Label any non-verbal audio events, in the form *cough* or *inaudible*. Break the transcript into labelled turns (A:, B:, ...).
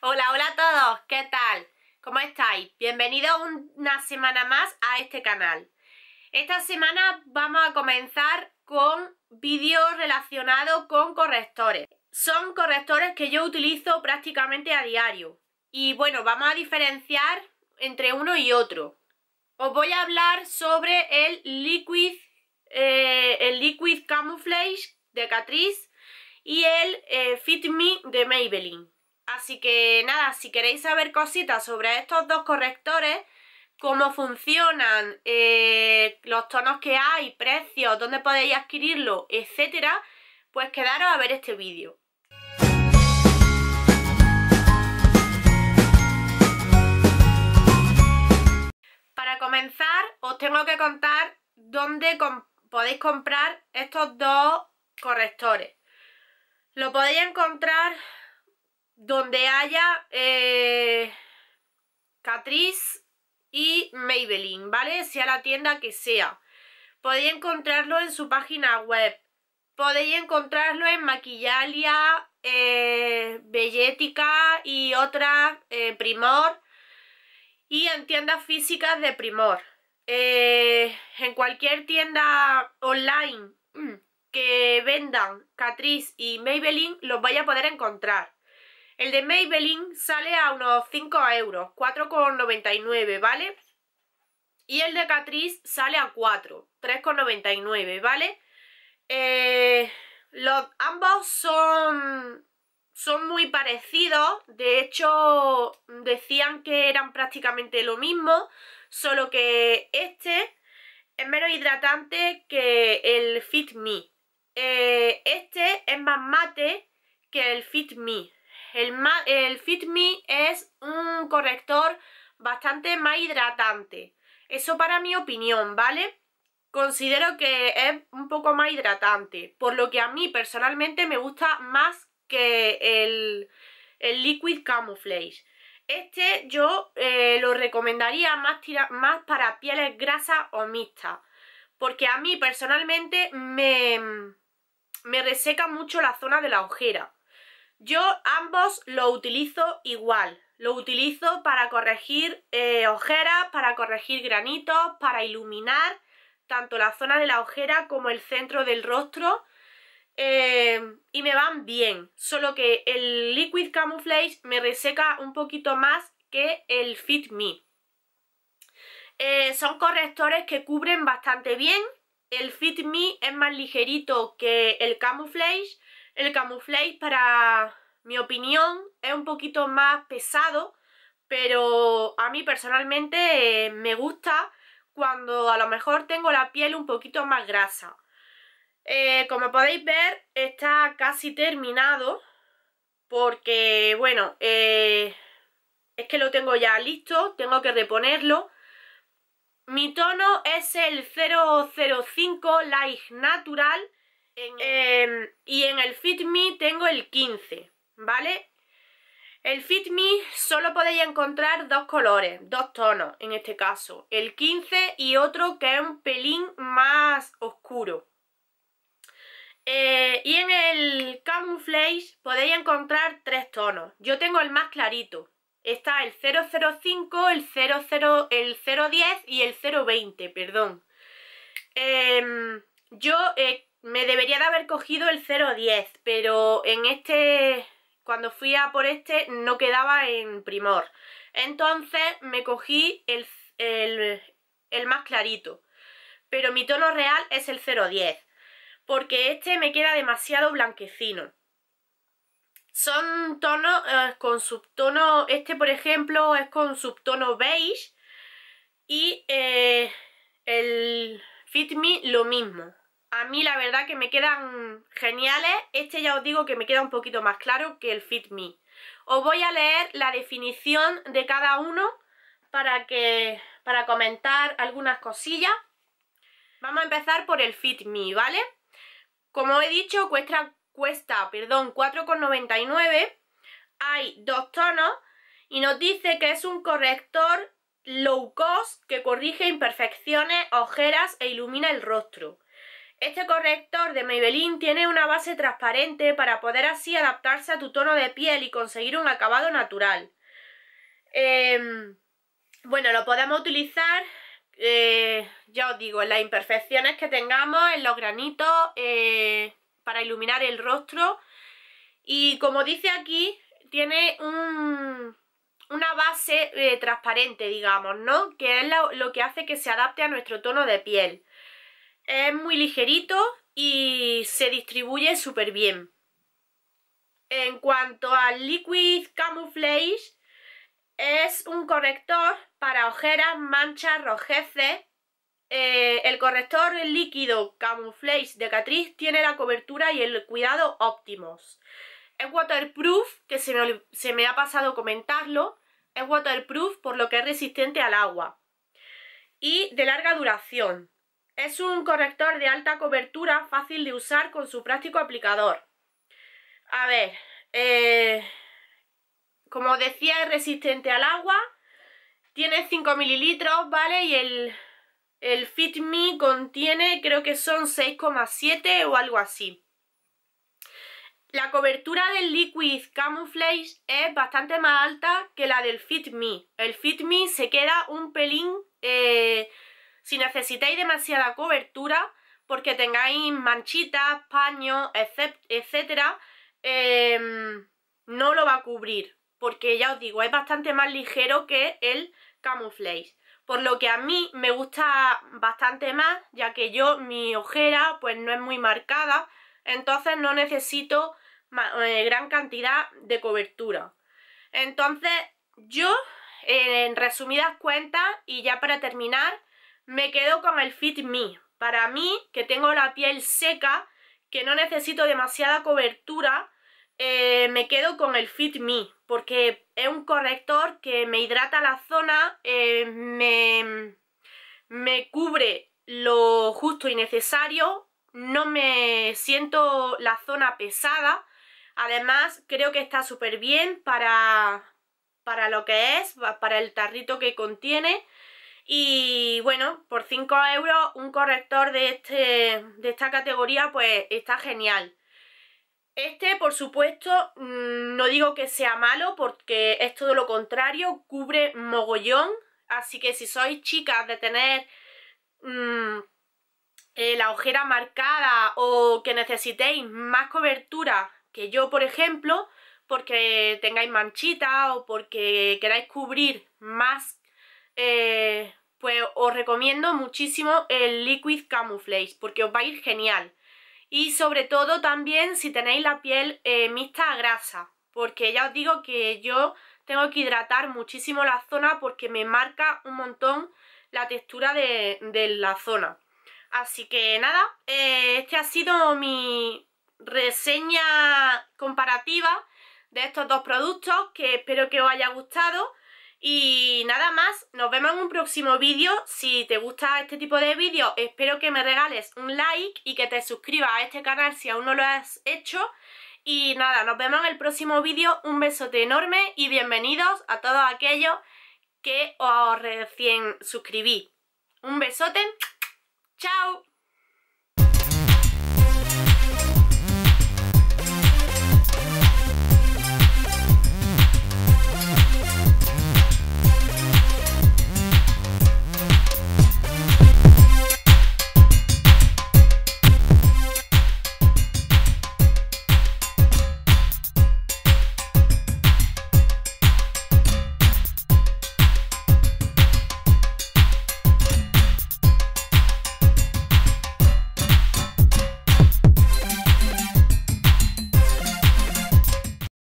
A: Hola, hola a todos, ¿qué tal? ¿Cómo estáis? Bienvenidos una semana más a este canal. Esta semana vamos a comenzar con vídeos relacionados con correctores. Son correctores que yo utilizo prácticamente a diario. Y bueno, vamos a diferenciar entre uno y otro. Os voy a hablar sobre el Liquid, eh, el liquid Camouflage de Catrice y el eh, Fit Me de Maybelline. Así que nada, si queréis saber cositas sobre estos dos correctores, cómo funcionan, eh, los tonos que hay, precios, dónde podéis adquirirlo, etcétera, pues quedaros a ver este vídeo. Para comenzar, os tengo que contar dónde podéis comprar estos dos correctores. Lo podéis encontrar donde haya eh, Catrice y Maybelline, ¿vale? Sea la tienda que sea. Podéis encontrarlo en su página web. Podéis encontrarlo en Maquillalia, eh, Bellética y otras, eh, Primor. Y en tiendas físicas de Primor. Eh, en cualquier tienda online *clears throat* que vendan Catrice y Maybelline los vais a poder encontrar. El de Maybelline sale a unos 5 euros, 4,99, ¿vale? Y el de Catrice sale a 4, 3,99, ¿vale? Eh, los, ambos son, son muy parecidos, de hecho decían que eran prácticamente lo mismo, solo que este es menos hidratante que el Fit Me. Eh, este es más mate que el Fit Me, el, Fit Me es un corrector bastante más hidratante. Eso para mi opinión, ¿vale? Considero que es un poco más hidratante, por lo que a mí personalmente me gusta más que el, Liquid Camouflage. Este yo eh, lo recomendaría más, más para pieles grasas o mixtas, porque a mí personalmente me reseca mucho la zona de la ojera. Yo ambos lo utilizo igual. Lo utilizo para corregir eh, ojeras, para corregir granitos, para iluminar tanto la zona de la ojera como el centro del rostro. Eh, y me van bien, solo que el Liquid Camouflage me reseca un poquito más que el Fit Me. Eh, son correctores que cubren bastante bien, el Fit Me es más ligerito que el Camouflage el camuflaje para mi opinión es un poquito más pesado, pero a mí personalmente eh, me gusta cuando a lo mejor tengo la piel un poquito más grasa. Eh, como podéis ver, está casi terminado porque, bueno, eh, es que lo tengo ya listo, tengo que reponerlo. Mi tono es el 005 Light Natural Em, y en el Fit Me tengo el 15, ¿vale? El Fit Me solo podéis encontrar dos colores, dos tonos en este caso, el 15 y otro que es un pelín más oscuro. Eh, y en el Camouflage podéis encontrar tres tonos. Yo tengo el más clarito. Está el 005, el, 00, el 010 y el 020, perdón. Em, yo me debería de haber cogido el 010, pero en este... Cuando fui a por este no quedaba en primor. Entonces me cogí el, más clarito. Pero mi tono real es el 010. Porque este me queda demasiado blanquecino son tonos eh, con subtono, este por ejemplo es con subtono beige y eh, el Fit Me lo mismo. A mí la verdad que me quedan geniales. Este ya os digo que me queda un poquito más claro que el Fit Me. Os voy a leer la definición de cada uno para, que, para comentar algunas cosillas. Vamos a empezar por el Fit Me, ¿vale? Como he dicho, cuesta, cuesta perdón, 4,99. Hay dos tonos y nos dice que es un corrector low cost que corrige imperfecciones, ojeras e ilumina el rostro. Este corrector de Maybelline tiene una base transparente para poder así adaptarse a tu tono de piel y conseguir un acabado natural. Em, bueno, lo podemos utilizar, eh, ya os digo, en las imperfecciones que tengamos, en los granitos, eh, para iluminar el rostro. Y como dice aquí, tiene una base eh, transparente, digamos, ¿no? Que es lo que hace que se adapte a nuestro tono de piel. Es muy ligerito y se distribuye súper bien. En cuanto al Liquid Camouflage, es un corrector para ojeras, manchas, rojeces. Eh, el corrector líquido Camouflage de Catrice tiene la cobertura y el cuidado óptimos. Es waterproof, que se me ha pasado comentarlo. Es waterproof por lo que es resistente al agua. Y de larga duración. Es un corrector de alta cobertura, fácil de usar con su práctico aplicador. A ver, eh, como decía, es resistente al agua. Tiene 5 mililitros, ¿vale? Y el, Fit Me contiene, creo que son 6,7 o algo así. La cobertura del Liquid Camouflage es bastante más alta que la del Fit Me. El Fit Me se queda un pelín... Eh, si necesitáis demasiada cobertura, porque tengáis manchitas, paños, etcétera, em, no lo va a cubrir, porque ya os digo, es bastante más ligero que el camuflaje. Por lo que a mí me gusta bastante más, ya que yo mi ojera pues no es muy marcada, entonces no necesito eh, gran cantidad de cobertura. Entonces yo, en resumidas cuentas y ya para terminar, me quedo con el Fit Me. Para mí, que tengo la piel seca, que no necesito demasiada cobertura, eh, me quedo con el Fit Me, porque es un corrector que me hidrata la zona, eh, me, me cubre lo justo y necesario, no me siento la zona pesada, además creo que está súper bien para, para lo que es, para el tarrito que contiene, y bueno, por 5 euros un corrector de, este, de esta categoría pues está genial. Este, por supuesto, mm, no digo que sea malo porque es todo lo contrario, cubre mogollón. Así que si sois chicas de tener mm, eh, la ojera marcada o que necesitéis más cobertura que yo, por ejemplo, porque tengáis manchita o porque queráis cubrir más eh, pues os recomiendo muchísimo el Liquid Camouflage porque os va a ir genial. Y sobre todo también si tenéis la piel eh, mixta a grasa, porque ya os digo que yo tengo que hidratar muchísimo la zona porque me marca un montón la textura de, la zona. Así que nada, eh, este ha sido mi reseña comparativa de estos dos productos que espero que os haya gustado. Y nada más, nos vemos en un próximo vídeo. Si te gusta este tipo de vídeos, espero que me regales un like y que te suscribas a este canal si aún no lo has hecho. Y nada, nos vemos en el próximo vídeo. Un besote enorme y bienvenidos a todos aquellos que os recién suscribí. Un besote. ¡Chao!